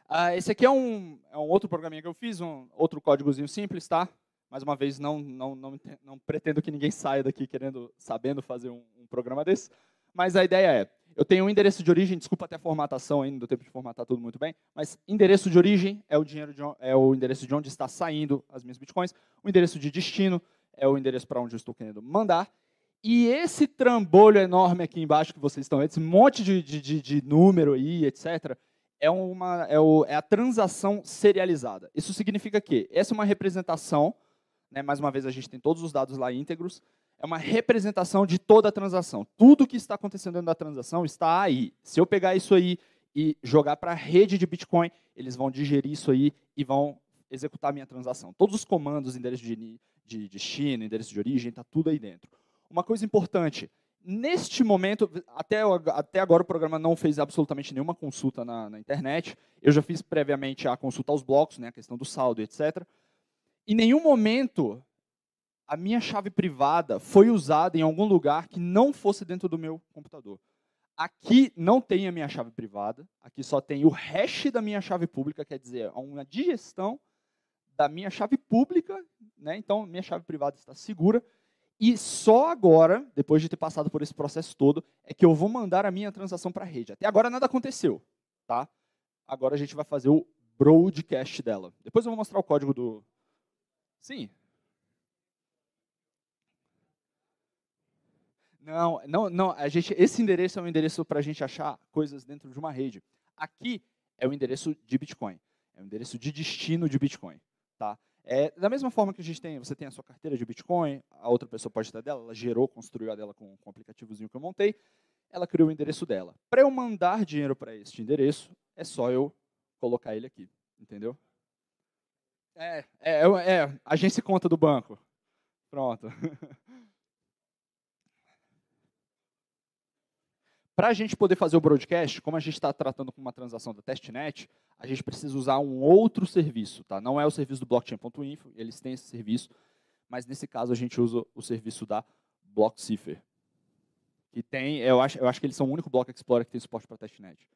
Ah, esse aqui é um, é um outro programinha que eu fiz, um outro códigozinho simples, tá? Mais uma vez, não, não, não, não pretendo que ninguém saia daqui querendo, sabendo fazer um, um programa desse. Mas a ideia é, eu tenho um endereço de origem, desculpa até a formatação ainda, do tempo de formatar tudo muito bem, mas endereço de origem é o, dinheiro de, é o endereço de onde está saindo as minhas bitcoins, o endereço de destino é o endereço para onde eu estou querendo mandar, e esse trambolho enorme aqui embaixo que vocês estão vendo, esse monte de, de, de número aí, etc., é, uma, é, o, é a transação serializada. Isso significa que essa é uma representação, né, mais uma vez a gente tem todos os dados lá íntegros, é uma representação de toda a transação. Tudo que está acontecendo dentro da transação está aí. Se eu pegar isso aí e jogar para a rede de Bitcoin, eles vão digerir isso aí e vão executar a minha transação. Todos os comandos, endereço de, destino, endereço de origem, está tudo aí dentro. Uma coisa importante, neste momento, até, até agora o programa não fez absolutamente nenhuma consulta na, na, internet. Eu já fiz previamente a consulta aos blocos, né, a questão do saldo, etc. Em nenhum momento a minha chave privada foi usada em algum lugar que não fosse dentro do meu computador. Aqui não tem a minha chave privada, aqui só tem o hash da minha chave pública, quer dizer, uma digestão da minha chave pública, né? então minha chave privada está segura, e só agora, depois de ter passado por esse processo todo, é que eu vou mandar a minha transação para a rede. Até agora nada aconteceu, tá? Agora a gente vai fazer o broadcast dela. Depois eu vou mostrar o código do... Sim. Não, não, não. A gente, esse endereço é um endereço para a gente achar coisas dentro de uma rede. Aqui é o endereço de Bitcoin. É o endereço de destino de Bitcoin, tá? É, da mesma forma que a gente tem, você tem a sua carteira de Bitcoin, a outra pessoa pode ter dela, ela gerou, construiu a dela com, com o um aplicativozinho que eu montei, ela criou o endereço dela. Para eu mandar dinheiro para este endereço, é só eu colocar ele aqui, entendeu? É, é, é, é agência conta do banco. Pronto. Para a gente poder fazer o broadcast, como a gente está tratando com uma transação da testnet, a gente precisa usar um outro serviço, tá? Não é o serviço do blockchain.info, eles têm esse serviço, mas nesse caso a gente usa o serviço da Blockcipher, que tem, eu acho, eu acho que eles são o único Block Explorer que tem suporte para testnet.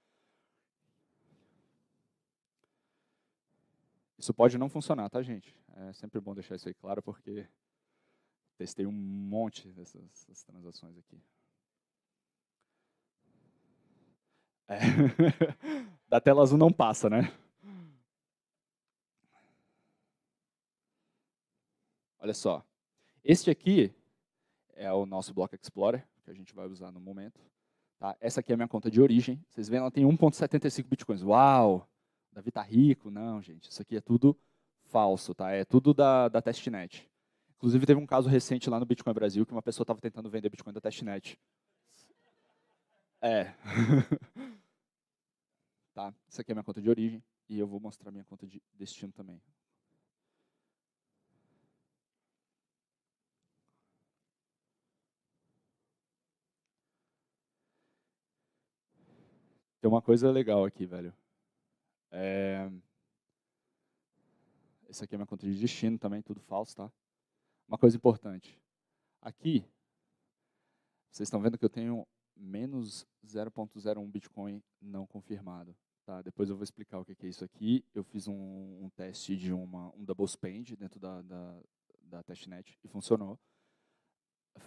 Isso pode não funcionar, tá, gente? É sempre bom deixar isso aí claro, porque testei um monte dessas transações aqui. É. da tela azul não passa, né? Olha só. Este aqui é o nosso Block Explorer, que a gente vai usar no momento. Tá? Essa aqui é a minha conta de origem. Vocês veem, ela tem 1.75 bitcoins. Uau! Davi tá rico. Não, gente. Isso aqui é tudo falso, tá? É tudo da, da testnet. Inclusive, teve um caso recente lá no Bitcoin Brasil que uma pessoa estava tentando vender Bitcoin da testnet é. tá, isso aqui é minha conta de origem e eu vou mostrar minha conta de destino também. Tem uma coisa legal aqui, velho. É... Esse aqui é minha conta de destino também, tudo falso, tá? Uma coisa importante. Aqui, vocês estão vendo que eu tenho menos 0.01 Bitcoin não confirmado. Tá? Depois eu vou explicar o que é isso aqui. Eu fiz um, um teste de uma, um double spend dentro da, da, da testnet e funcionou.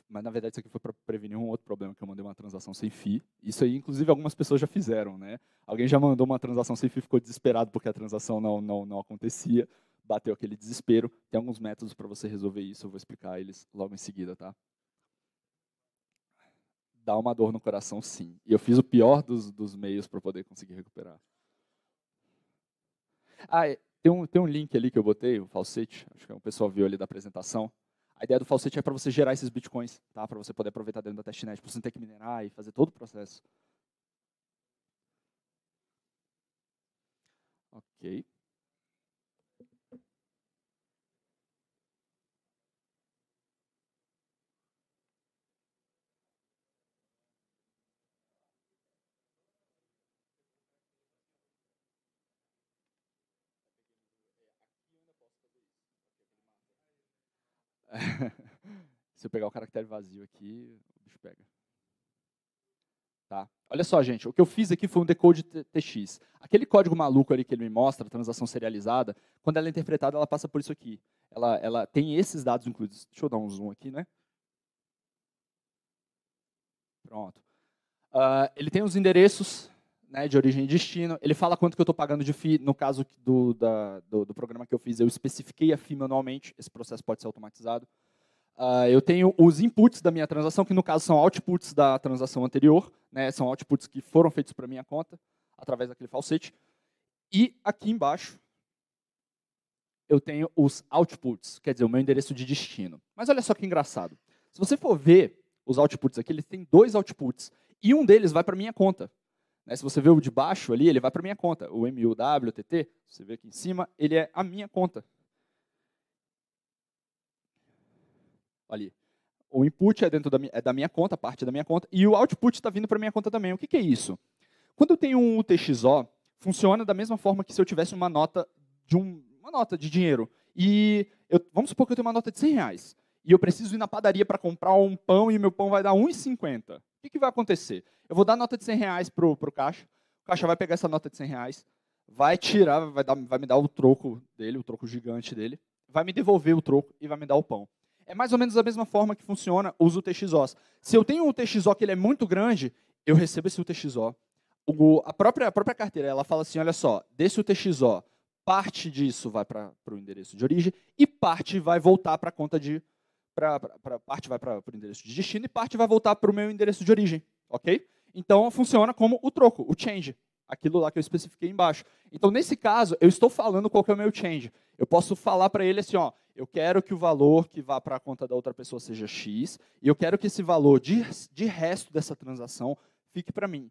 Mas, na verdade, isso aqui foi para prevenir um outro problema, que eu mandei uma transação sem FII. Isso aí, inclusive, algumas pessoas já fizeram. Né? Alguém já mandou uma transação sem FII, ficou desesperado porque a transação não, não, não acontecia, bateu aquele desespero. Tem alguns métodos para você resolver isso, eu vou explicar eles logo em seguida. Tá? dá uma dor no coração, sim. E eu fiz o pior dos, dos meios para poder conseguir recuperar. Ah, tem um, tem um link ali que eu botei, o falsete, acho que o pessoal viu ali da apresentação. A ideia do falsete é para você gerar esses bitcoins, tá? para você poder aproveitar dentro da testnet, para você não ter que minerar e fazer todo o processo. Ok. Se eu pegar o caractere vazio aqui, o bicho pega. Tá? Olha só, gente, o que eu fiz aqui foi um decode TX. Aquele código maluco ali que ele me mostra, transação serializada, quando ela é interpretada, ela passa por isso aqui. Ela, ela tem esses dados incluídos. Deixa eu dar um zoom aqui, né? Pronto. Uh, ele tem os endereços né, de origem e destino. Ele fala quanto que eu estou pagando de FII. No caso do, da, do, do, programa que eu fiz, eu especifiquei a FII manualmente. Esse processo pode ser automatizado. Uh, eu tenho os inputs da minha transação, que no caso são outputs da transação anterior. Né, são outputs que foram feitos para minha conta, através daquele falsete. E aqui embaixo, eu tenho os outputs, quer dizer, o meu endereço de destino. Mas olha só que engraçado. Se você for ver os outputs aqui, eles têm dois outputs. E um deles vai para minha conta, né? Se você vê o de baixo ali, ele vai para minha conta. O MUWTT, você vê aqui em cima, ele é a minha conta. Ali. O input é dentro da, é da minha conta, parte da minha conta, e o output está vindo para minha conta também. O que, que é isso? Quando eu tenho um UTXO, funciona da mesma forma que se eu tivesse uma nota de um, uma nota de dinheiro. E eu, vamos supor que eu tenho uma nota de 100 reais. E eu preciso ir na padaria para comprar um pão e meu pão vai dar 1,50 que, que vai acontecer? Eu vou dar nota de 100 reais para o caixa, o caixa vai pegar essa nota de 100 reais, vai tirar, vai, dar, vai me dar o troco dele, o troco gigante dele, vai me devolver o troco e vai me dar o pão. É mais ou menos da mesma forma que funciona os o Se eu tenho um TXO que ele é muito grande, eu recebo esse UTXO. O, a, própria, a própria carteira ela fala assim, olha só, desse UTXO, parte disso vai para o endereço de origem e parte vai voltar para a conta de pra, pra, pra parte vai para o endereço de destino e parte vai voltar para o meu endereço de origem, ok? Então funciona como o troco, o change, aquilo lá que eu especifiquei embaixo. Então nesse caso eu estou falando qual que é o meu change. Eu posso falar para ele assim, ó, eu quero que o valor que vá para a conta da outra pessoa seja x e eu quero que esse valor de, de resto dessa transação fique para mim.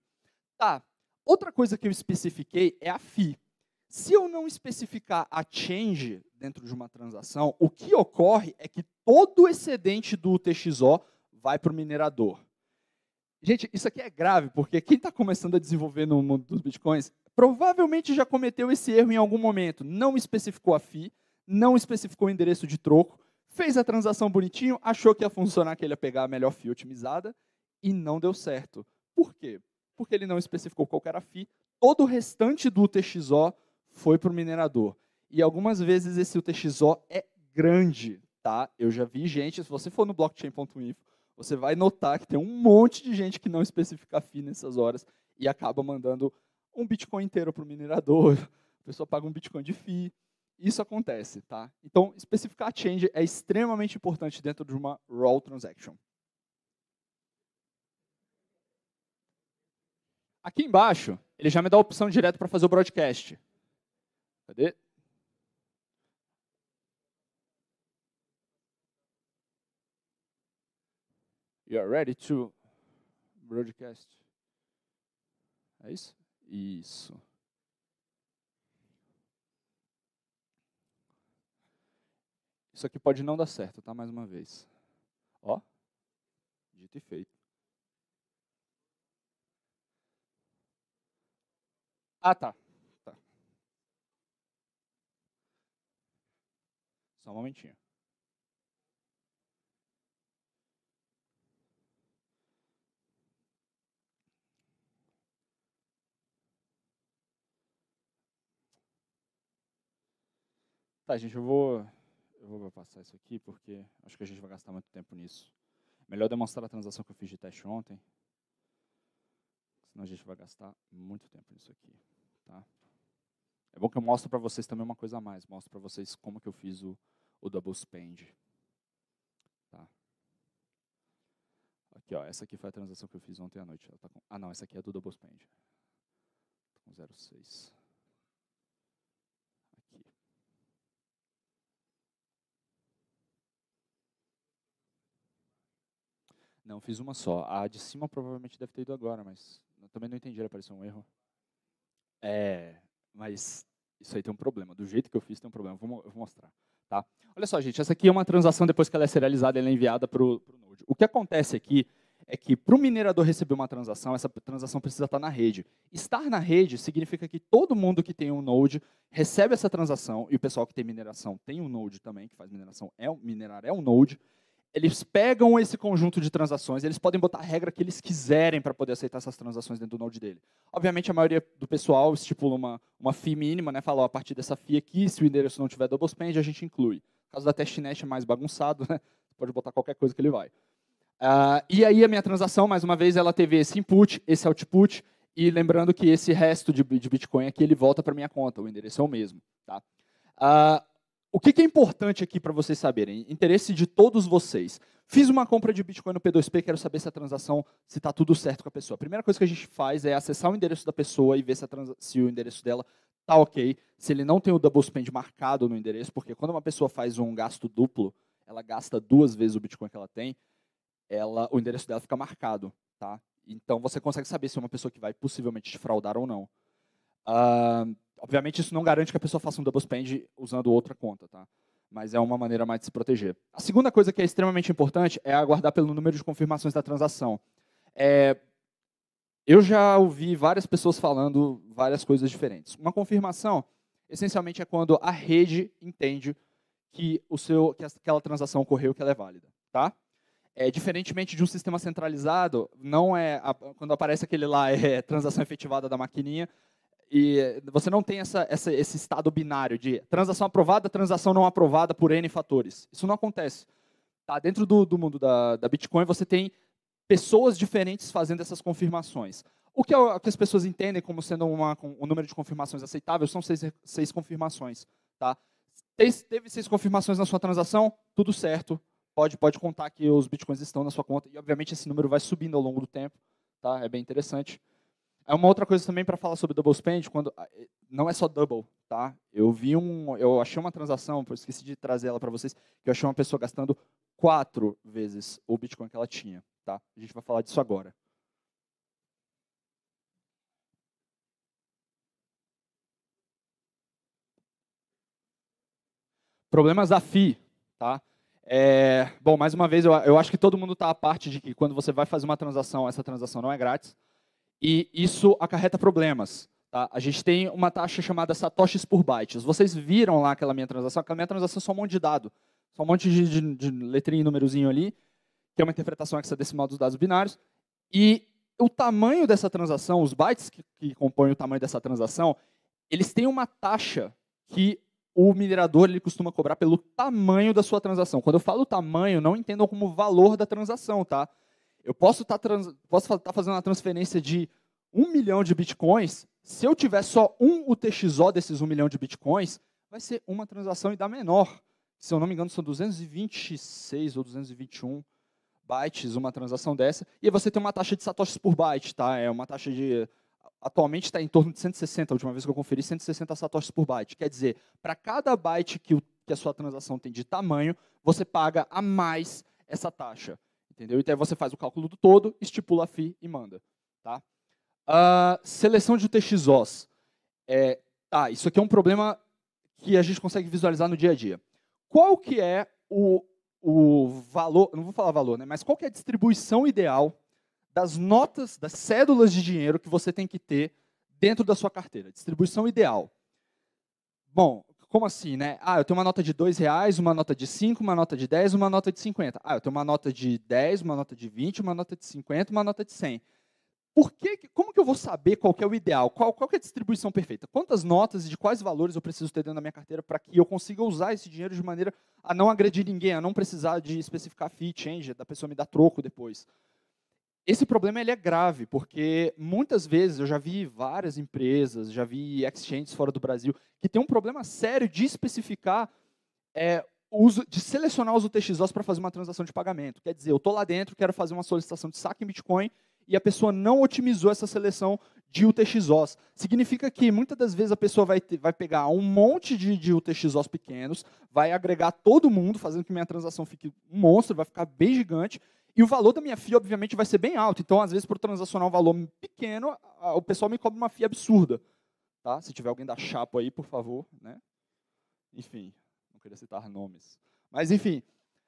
Tá. Outra coisa que eu especifiquei é a fi. Se eu não especificar a change dentro de uma transação, o que ocorre é que todo o excedente do UTXO vai para o minerador. Gente, isso aqui é grave, porque quem está começando a desenvolver no mundo dos bitcoins provavelmente já cometeu esse erro em algum momento. Não especificou a FI, não especificou o endereço de troco, fez a transação bonitinho, achou que ia funcionar, que ele ia pegar a melhor FI otimizada e não deu certo. Por quê? Porque ele não especificou qual era a FI, todo o restante do UTXO foi para o minerador. E algumas vezes esse UTXO é grande, tá? Eu já vi gente, se você for no blockchain.info, você vai notar que tem um monte de gente que não especifica FII nessas horas e acaba mandando um Bitcoin inteiro para o minerador, a pessoa paga um Bitcoin de FII, Isso acontece, tá? Então, especificar change é extremamente importante dentro de uma raw transaction. Aqui embaixo, ele já me dá a opção direto para fazer o broadcast. Cadê? You are ready to broadcast. É isso? Isso. Isso aqui pode não dar certo, tá? Mais uma vez. Ó, dito e feito. Ah, tá. tá. Só um momentinho. Tá, gente, eu vou, eu vou passar isso aqui porque acho que a gente vai gastar muito tempo nisso. Melhor demonstrar a transação que eu fiz de teste ontem, senão a gente vai gastar muito tempo nisso aqui. Tá? É bom que eu mostro para vocês também uma coisa a mais, mostro para vocês como que eu fiz o, o double spend. Tá? Aqui, ó, essa aqui foi a transação que eu fiz ontem à noite. Tá com, ah, não, essa aqui é do double spend. Tá com 0,6. Não, fiz uma só. A de cima provavelmente deve ter ido agora, mas também não entendi, apareceu um erro. É, mas isso aí tem um problema. Do jeito que eu fiz tem um problema. Vou, eu vou mostrar. Tá? Olha só, gente, essa aqui é uma transação depois que ela é serializada, ela é enviada para o Node. O que acontece aqui é que para o minerador receber uma transação, essa transação precisa estar na rede. Estar na rede significa que todo mundo que tem um node recebe essa transação, e o pessoal que tem mineração tem um node também, que faz mineração, é, minerar é um node, eles pegam esse conjunto de transações, eles podem botar a regra que eles quiserem para poder aceitar essas transações dentro do node dele. Obviamente, a maioria do pessoal estipula uma, uma FII mínima, né? fala, ó, a partir dessa FII aqui, se o endereço não tiver double spend, a gente inclui. No caso da testnet é mais bagunçado, né? pode botar qualquer coisa que ele vai. Uh, e aí a minha transação, mais uma vez, ela teve esse input, esse output, e lembrando que esse resto de, de Bitcoin aqui, ele volta para minha conta, o endereço é o mesmo. Tá? Uh, o que, é importante aqui para vocês saberem? Interesse de todos vocês. Fiz uma compra de Bitcoin no P2P, quero saber se a transação, se está tudo certo com a pessoa. A primeira coisa que a gente faz é acessar o endereço da pessoa e ver se, se o endereço dela está ok. Se ele não tem o double spend marcado no endereço, porque quando uma pessoa faz um gasto duplo, ela gasta duas vezes o Bitcoin que ela tem, ela, o endereço dela fica marcado. Tá? Então você consegue saber se é uma pessoa que vai possivelmente te fraudar ou não. Uh, Obviamente, isso não garante que a pessoa faça um double spend usando outra conta, tá? Mas é uma maneira mais de se proteger. A segunda coisa que é extremamente importante é aguardar pelo número de confirmações da transação. É, eu já ouvi várias pessoas falando várias coisas diferentes. Uma confirmação, essencialmente, é quando a rede entende que, o seu, que aquela transação ocorreu, que ela é válida. Tá? É, diferentemente de um sistema centralizado, não é a, quando aparece aquele lá, é transação efetivada da maquininha, e você não tem essa, essa, esse estado binário de transação aprovada, transação não aprovada por N fatores. Isso não acontece. Tá? Dentro do, do mundo da, da Bitcoin, você tem pessoas diferentes fazendo essas confirmações. O que, é as pessoas entendem como sendo uma, um número de confirmações aceitável são seis, seis confirmações. Tá? Teve seis confirmações na sua transação, tudo certo. Pode, pode contar que os bitcoins estão na sua conta. E, obviamente, esse número vai subindo ao longo do tempo. Tá? É bem interessante. É uma outra coisa também para falar sobre double spend, quando ah, eh, não é só double, tá? Eu vi um, eu achei uma transação, eu esqueci de trazer ela para vocês, que eu achei uma pessoa gastando quatro vezes o Bitcoin que ela tinha, tá? A gente vai falar disso agora. Problemas da FI, tá? É, bom, mais uma vez, eu, eu acho que todo mundo está a parte de que quando você vai fazer uma transação, essa transação não é grátis. E isso acarreta problemas. Tá? A gente tem uma taxa chamada satoshis por bytes. Vocês viram lá aquela minha transação? Aquela minha transação é só um monte de dado. Só um monte de, de, de letrinha e númerozinho ali, que é uma interpretação hexadecimal dos dados binários. E o tamanho dessa transação, os bytes que, que compõem o tamanho dessa transação, eles têm uma taxa que o minerador ele costuma cobrar pelo tamanho da sua transação. Quando eu falo tamanho, não entendam como valor da transação, tá? Eu posso tá estar tá fazendo uma transferência de um milhão de bitcoins. Se eu tiver só um UTXO desses um milhão de bitcoins, vai ser uma transação e dá menor. Se eu não me engano, são 226 ou 221 bytes uma transação dessa. E você tem uma taxa de satoshis por byte, tá? É uma taxa de atualmente está em torno de 160, a última vez que eu conferi, 160 satoshis por byte. Quer dizer, para cada byte que, o, que, a sua transação tem de tamanho, você paga a mais essa taxa. Entendeu? Então você faz o cálculo do todo, estipula a FI e manda. Tá? Uh, seleção de UTXOs. É, tá, isso aqui é um problema que a gente consegue visualizar no dia a dia. Qual que é o, o valor, não vou falar valor, né, mas qual que é a distribuição ideal das notas, das cédulas de dinheiro que você tem que ter dentro da sua carteira? Distribuição ideal. Bom, como assim, né? Ah, eu tenho uma nota de dois reais, uma nota de cinco, uma nota de dez, uma nota de cinquenta. Ah, eu tenho uma nota de dez, uma nota de vinte, uma nota de cinquenta, uma nota de cem. Por que, como que eu vou saber qual é o ideal? Qual, qual é a distribuição perfeita? Quantas notas e de quais valores eu preciso ter dentro da minha carteira para que eu consiga usar esse dinheiro de maneira a não agredir ninguém, a não precisar de especificar fee, change, da pessoa me dar troco depois? Esse problema ele é grave, porque muitas vezes eu já vi várias empresas, já vi exchanges fora do Brasil, que tem um problema sério de especificar, é, uso, de selecionar os UTXOs para fazer uma transação de pagamento. Quer dizer, eu estou lá dentro, quero fazer uma solicitação de saque em Bitcoin e a pessoa não otimizou essa seleção de UTXOs. Significa que muitas das vezes a pessoa vai, ter, vai pegar um monte de, de UTXOs pequenos, vai agregar todo mundo, fazendo que minha transação fique um monstro, vai ficar bem gigante, e o valor da minha fia obviamente, vai ser bem alto. Então, às vezes, por transacionar um valor pequeno, o pessoal me cobra uma fia absurda. Tá? Se tiver alguém da chapa aí, por favor. Né? Enfim, não queria citar nomes. Mas, enfim.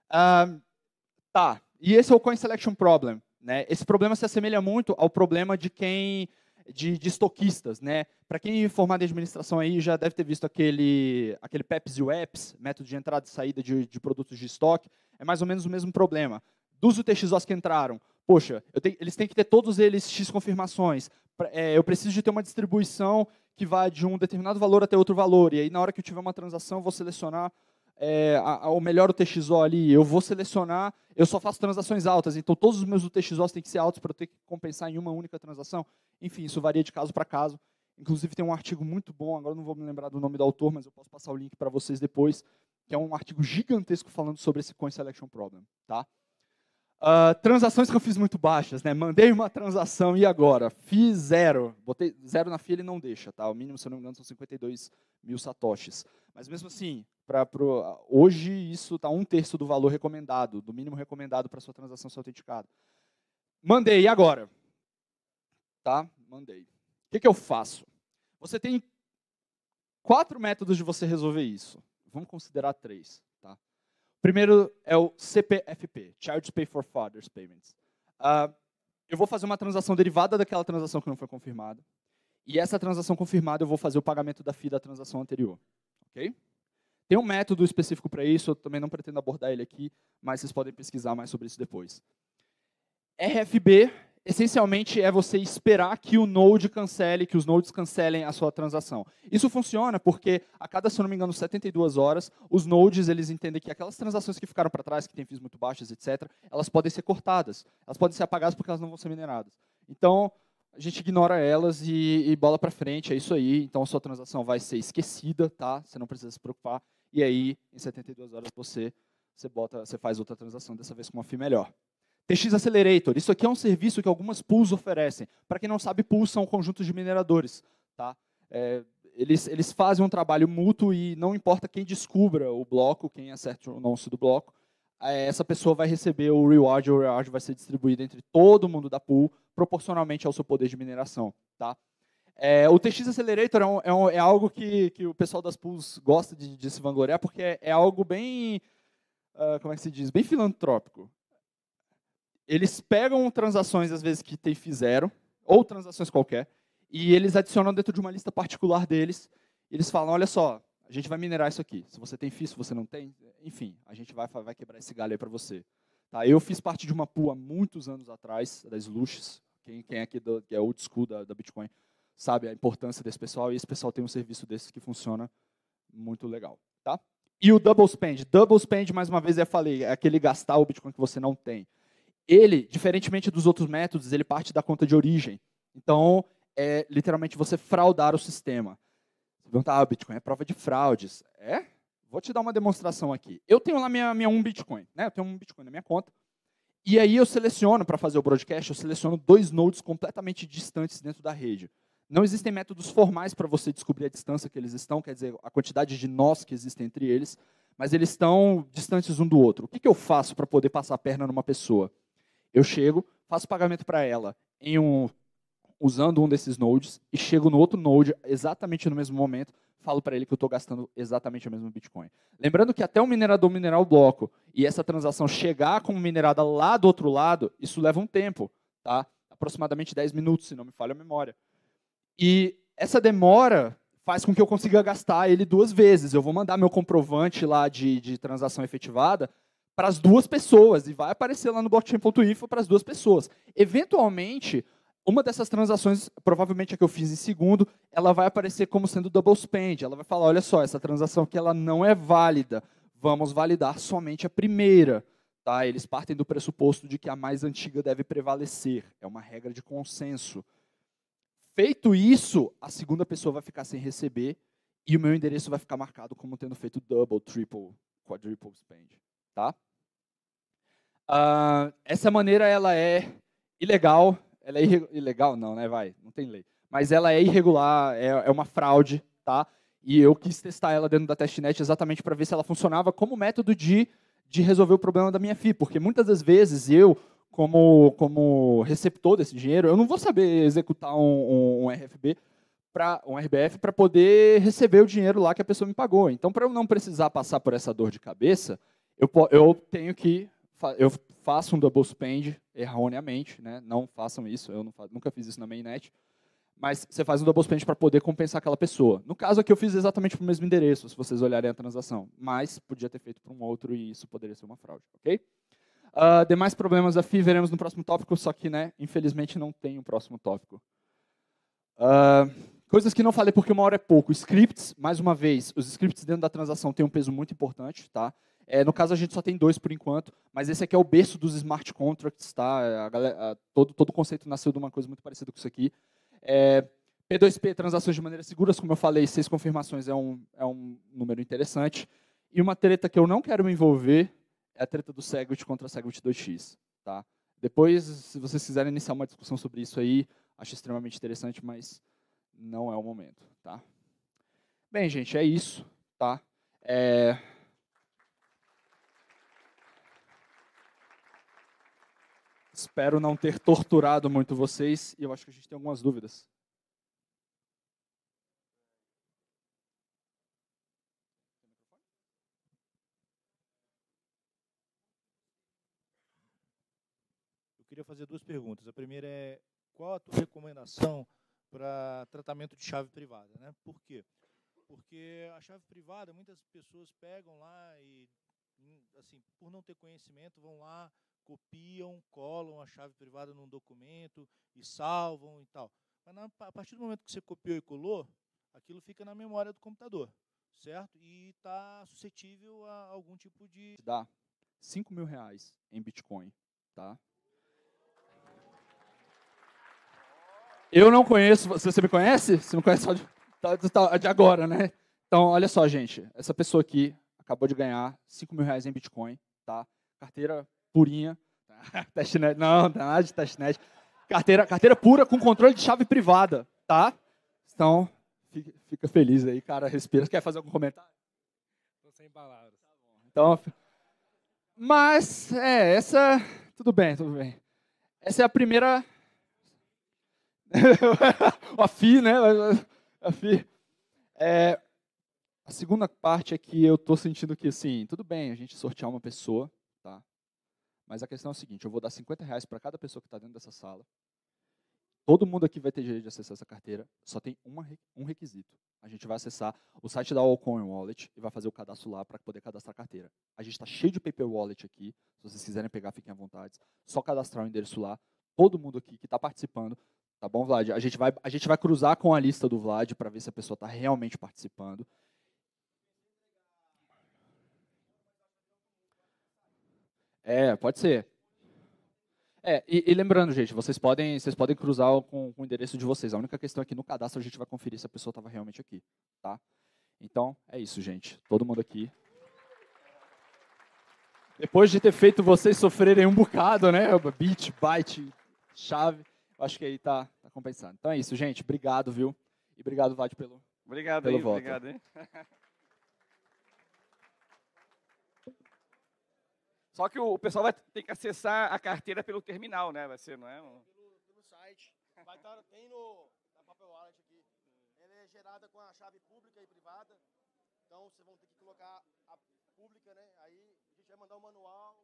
tá. E esse é o Coin Selection Problem. Né? Esse problema se assemelha muito ao problema de quem de, de estoquistas, né? Para quem é formado em administração aí já deve ter visto aquele aquele PEPs e WEPs, método de entrada e saída de, de produtos de estoque, é mais ou menos o mesmo problema dos UTXOs que entraram, poxa, tenho, eles têm que ter todos eles X confirmações, é, eu preciso de ter uma distribuição que vá de um determinado valor até outro valor, e aí na hora que eu tiver uma transação, eu vou selecionar é, a, a, o melhor UTXO ali, eu vou selecionar, eu só faço transações altas, então todos os meus UTXOs têm que ser altos para eu ter que compensar em uma única transação. Enfim, isso varia de caso para caso. Inclusive tem um artigo muito bom, agora não vou me lembrar do nome do autor, mas eu posso passar o link para vocês depois, que é um artigo gigantesco falando sobre esse Coin Selection Problem. Tá? Uh, transações que eu fiz muito baixas, né? Mandei uma transação e agora? Fiz zero. Botei zero na fila e não deixa, tá? O mínimo, se eu não me engano, são 52 mil satoshis. Mas mesmo assim, pra, pro, ah, hoje isso está um terço do valor recomendado, do mínimo recomendado para sua transação ser autenticada. Mandei, e agora? Tá? Mandei. O que, que eu faço? Você tem quatro métodos de você resolver isso. Vamos considerar três. Primeiro é o CPFP, Charge Pay for Fathers Payments. Uh, eu vou fazer uma transação derivada daquela transação que não foi confirmada. E essa transação confirmada, eu vou fazer o pagamento da FII da transação anterior. Tem um método específico para isso, eu também não pretendo abordar ele aqui, mas vocês podem pesquisar mais sobre isso depois. RFB essencialmente é você esperar que o node cancele, que os nodes cancelem a sua transação. Isso funciona porque a cada, se não me engano, 72 horas, os nodes eles entendem que aquelas transações que ficaram para trás, que têm fees muito baixas, etc, elas podem ser cortadas, elas podem ser apagadas porque elas não vão ser mineradas. Então, a gente ignora elas e, e bola para frente, é isso aí. Então a sua transação vai ser esquecida, tá? Você não precisa se preocupar. E aí, em 72 horas você você bota, você faz outra transação dessa vez com uma FII melhor. TX Accelerator, isso aqui é um serviço que algumas pools oferecem. Para quem não sabe, pools são conjuntos de mineradores. Tá? É, eles, eles fazem um trabalho mútuo e não importa quem descubra o bloco, quem acerte o anúncio do bloco, é, essa pessoa vai receber o reward, o reward vai ser distribuído entre todo mundo da pool, proporcionalmente ao seu poder de mineração. Tá? É, o TX Accelerator é, um, é, um, é algo que, que, o pessoal das pools gosta de, de se vangloriar, porque é, é algo bem, uh, como é que se diz, bem filantrópico eles pegam transações, às vezes, que te fizeram, ou transações qualquer, e eles adicionam dentro de uma lista particular deles. Eles falam: olha só, a gente vai minerar isso aqui. Se você tem FII, se você não tem, enfim, a gente vai, vai quebrar esse galho aí para você. Tá, eu fiz parte de uma pool há muitos anos atrás, das Luxes. Quem, quem é aqui do, que é old school da, da Bitcoin sabe a importância desse pessoal, e esse pessoal tem um serviço desse que funciona muito legal. Tá? E o double spend. Double spend, mais uma vez, eu falei, é aquele gastar o Bitcoin que você não tem ele, diferentemente dos outros métodos, ele parte da conta de origem. Então, é literalmente você fraudar o sistema. Você pergunta, ah, Bitcoin é prova de fraudes. É? Vou te dar uma demonstração aqui. Eu tenho lá minha, minha um Bitcoin, né? Eu tenho um Bitcoin na minha conta. E aí eu seleciono, para fazer o broadcast, eu seleciono dois nodes completamente distantes dentro da rede. Não existem métodos formais para você descobrir a distância que eles estão, quer dizer, a quantidade de nós que existem entre eles, mas eles estão distantes um do outro. O que, que eu faço para poder passar a perna numa pessoa? Eu chego, faço pagamento para ela em um, usando um desses nodes e chego no outro node exatamente no mesmo momento, falo para ele que eu estou gastando exatamente o mesmo Bitcoin. Lembrando que até o minerador minerar o bloco e essa transação chegar como minerada lá do outro lado, isso leva um tempo, tá? aproximadamente 10 minutos, se não me falha a memória. E essa demora faz com que eu consiga gastar ele duas vezes. Eu vou mandar meu comprovante lá de, de transação efetivada para as duas pessoas e vai aparecer lá no blockchain.info para as duas pessoas. Eventualmente, uma dessas transações, provavelmente a que eu fiz em segundo, ela vai aparecer como sendo double spend. Ela vai falar, olha só, essa transação que ela não é válida. Vamos validar somente a primeira. Tá? Eles partem do pressuposto de que a mais antiga deve prevalecer. É uma regra de consenso. Feito isso, a segunda pessoa vai ficar sem receber e o meu endereço vai ficar marcado como tendo feito double, triple, quadruple spend, tá? Uh, essa maneira ela é ilegal, ela é ilegal não, né? Vai, não tem lei. Mas ela é irregular, é, é uma fraude, tá? E eu quis testar ela dentro da testnet exatamente para ver se ela funcionava como método de, de resolver o problema da minha FI, porque muitas das vezes eu como, como receptor desse dinheiro, eu não vou saber executar um, um, um RFB para um RBF para poder receber o dinheiro lá que a pessoa me pagou. Então, para eu não precisar passar por essa dor de cabeça, eu, eu tenho que eu faço um double spend erroneamente, né? Não façam isso, eu faço, nunca fiz isso na mainnet. Mas você faz um double spend para poder compensar aquela pessoa. No caso aqui, eu fiz exatamente para o mesmo endereço, se vocês olharem a transação. Mas podia ter feito para um outro e isso poderia ser uma fraude, ok? Uh, demais problemas da FII veremos no próximo tópico, só que, né, infelizmente, não tem o um próximo tópico. Uh, coisas que não falei porque uma hora é pouco. Scripts, mais uma vez, os scripts dentro da transação têm um peso muito importante, tá? É, no caso, a gente só tem dois por enquanto, mas esse aqui é o berço dos smart contracts, tá? A galera, todo, todo o conceito nasceu de uma coisa muito parecida com isso aqui. É, P2P, transações de maneira seguras, como eu falei, seis confirmações é um, é um número interessante. E uma treta que eu não quero me envolver é a treta do Segwit contra a Segwit 2x. Tá? Depois, se vocês quiserem iniciar uma discussão sobre isso aí, acho extremamente interessante, mas não é o momento. Tá? Bem, gente, é isso. Tá? É... Espero não ter torturado muito vocês e eu acho que a gente tem algumas dúvidas. Eu queria fazer duas perguntas. A primeira é qual a tua recomendação para tratamento de chave privada, né? Por quê? Porque a chave privada muitas pessoas pegam lá e hum, assim, por não ter conhecimento, vão lá copiam, colam a chave privada num documento e salvam e tal. Mas na, a partir do momento que você copiou e colou, aquilo fica na memória do computador, certo? E está suscetível a algum tipo de. Dá 5 mil reais em Bitcoin, tá? Eu não conheço. Você, você me conhece? Você não conhece só de, tá, tá, de agora, né? Então, olha só, gente. Essa pessoa aqui acabou de ganhar 5 mil reais em Bitcoin, tá? Carteira purinha. testnet, não, não nada de testnet. Carteira, carteira pura com controle de chave privada, tá? Então, fica, fica feliz aí, cara, respira. Você quer fazer algum comentário? Estou sem palavras. Tá bom. Então, mas, é, essa... Tudo bem, tudo bem. Essa é a primeira... a FI, né? A FI. É, a segunda parte é que eu estou sentindo que, assim, tudo bem a gente sortear uma pessoa, mas a questão é a seguinte: eu vou dar 50 reais para cada pessoa que está dentro dessa sala. Todo mundo aqui vai ter direito de acessar essa carteira. Só tem uma, um requisito. A gente vai acessar o site da Allcoin Wallet e vai fazer o cadastro lá para poder cadastrar a carteira. A gente está cheio de paper wallet aqui. Se vocês quiserem pegar, fiquem à vontade. Só cadastrar o endereço lá. Todo mundo aqui que está participando Tá bom, Vlad? A gente vai, a gente vai cruzar com a lista do Vlad para ver se a pessoa está realmente participando. É, pode ser. É, e, e, lembrando, gente, vocês podem, vocês podem cruzar com, com, o endereço de vocês. A única questão é que no cadastro a gente vai conferir se a pessoa estava realmente aqui, tá? Então, é isso, gente. Todo mundo aqui. Depois de ter feito vocês sofrerem um bocado, né? Bit, byte, chave. Acho que aí tá, tá compensando. Então é isso, gente. Obrigado, viu? E obrigado, Vade, pelo. Obrigado, pelo aí, voto. obrigado, hein? Só que o pessoal vai ter que acessar a carteira pelo terminal, né? Vai ser, não é? Um... Pelo, pelo, site. Vai estar, tá, tem no na Papel Wallet aqui. Ela é gerada com a chave pública e privada. Então vocês vão ter que colocar a pública, né? Aí a gente vai mandar o um manual.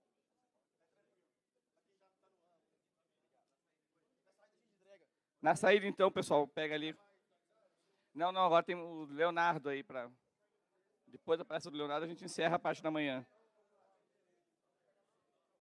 Na saída, então, pessoal, pega ali. Não, não, agora tem o Leonardo aí para. Depois da palestra do Leonardo, a gente encerra a parte da manhã.